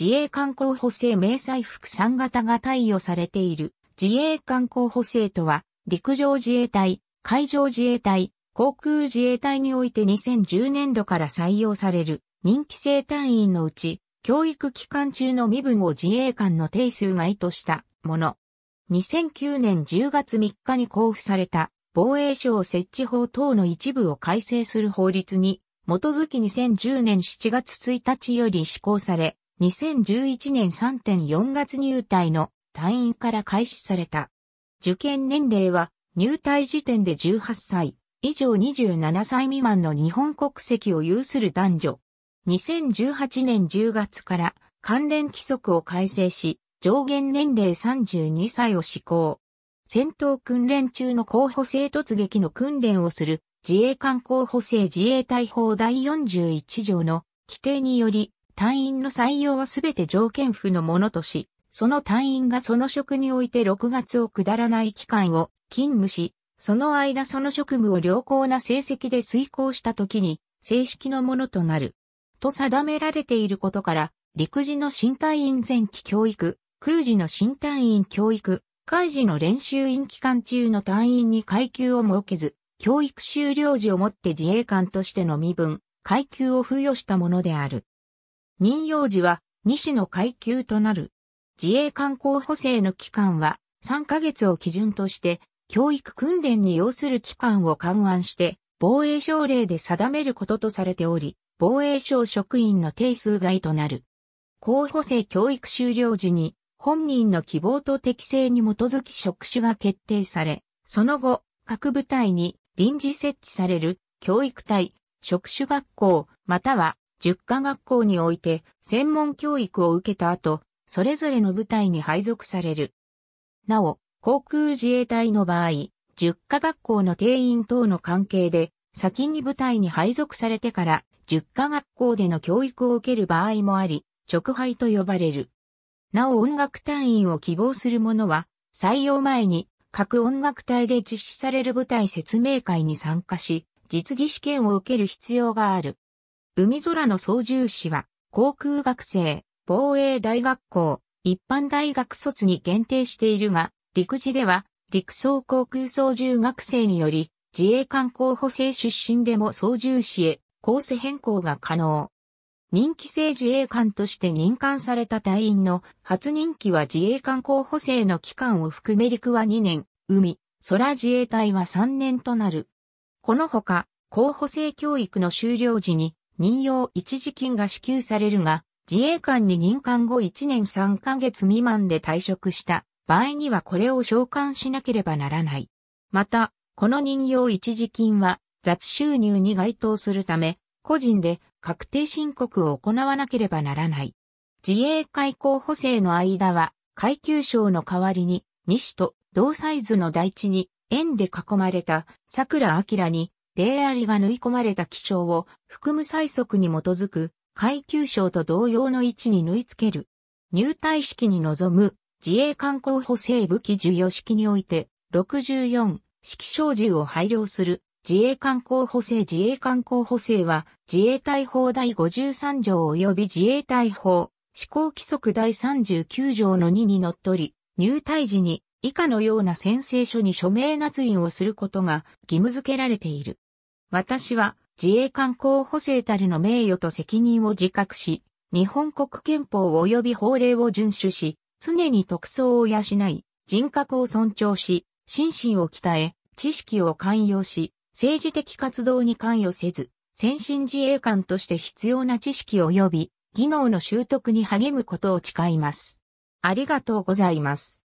自衛官候補生迷彩服3型が貸与されている。自衛官候補生とは、陸上自衛隊、海上自衛隊、航空自衛隊において2010年度から採用される任期生隊員のうち、教育期間中の身分を自衛官の定数が意図したもの。2009年10月3日に交付された防衛省設置法等の一部を改正する法律に基づき2010年7月1日より施行され、2011年3.4月入隊の隊員から開始された。受験年齢は入隊時点で18歳以上27歳未満の日本国籍を有する男女。2018年10月から関連規則を改正し、上限年齢32歳を施行。戦闘訓練中の候補生突撃の訓練をする自衛官候補生自衛隊法第41条の規定により、隊員の採用はすべて条件付のものとし、その隊員がその職において6月を下らない期間を勤務し、その間その職務を良好な成績で遂行した時に、正式のものとなる。と定められていることから、陸自の新隊員前期教育、空時の新隊員教育、海自の練習員期間中の隊員に階級を設けず、教育終了時をもって自衛官としての身分、階級を付与したものである。任用時は種の階級となる。自衛官候補生の期間は3ヶ月を基準として教育訓練に要する期間を勘案して防衛省令で定めることとされており、防衛省職員の定数外となる。候補生教育終了時に本人の希望と適性に基づき職種が決定され、その後、各部隊に臨時設置される教育隊、職種学校、または十科学校において専門教育を受けた後、それぞれの部隊に配属される。なお、航空自衛隊の場合、十科学校の定員等の関係で、先に部隊に配属されてから、十科学校での教育を受ける場合もあり、直配と呼ばれる。なお音楽隊員を希望する者は、採用前に各音楽隊で実施される部隊説明会に参加し、実技試験を受ける必要がある。海空の操縦士は、航空学生、防衛大学校、一般大学卒に限定しているが、陸自では、陸曹航空操縦学生により、自衛官候補生出身でも操縦士へ、コース変更が可能。任期制自衛官として任官された隊員の初任期は自衛官候補生の期間を含め陸は2年、海、空自衛隊は3年となる。このほか、候補生教育の終了時に任用一時金が支給されるが、自衛官に任官後1年3ヶ月未満で退職した場合にはこれを召喚しなければならない。また、この任用一時金は雑収入に該当するため、個人で確定申告を行わなければならない。自衛官候補生の間は、階級賞の代わりに、西と同サイズの台地に、円で囲まれた桜明にイありが縫い込まれた気象を含む最速に基づく階級章と同様の位置に縫い付ける。入隊式に臨む自衛官候補生武器授与式において64式小銃を配慮する自衛官候補生自衛官候補生は自衛隊法第53条及び自衛隊法施行規則第39条の2にのっとり入隊時に以下のような宣誓書に署名捺印をすることが義務付けられている。私は自衛官候補生たるの名誉と責任を自覚し、日本国憲法及び法令を遵守し、常に特捜を養い、人格を尊重し、心身を鍛え、知識を寛容し、政治的活動に関与せず、先進自衛官として必要な知識及び技能の習得に励むことを誓います。ありがとうございます。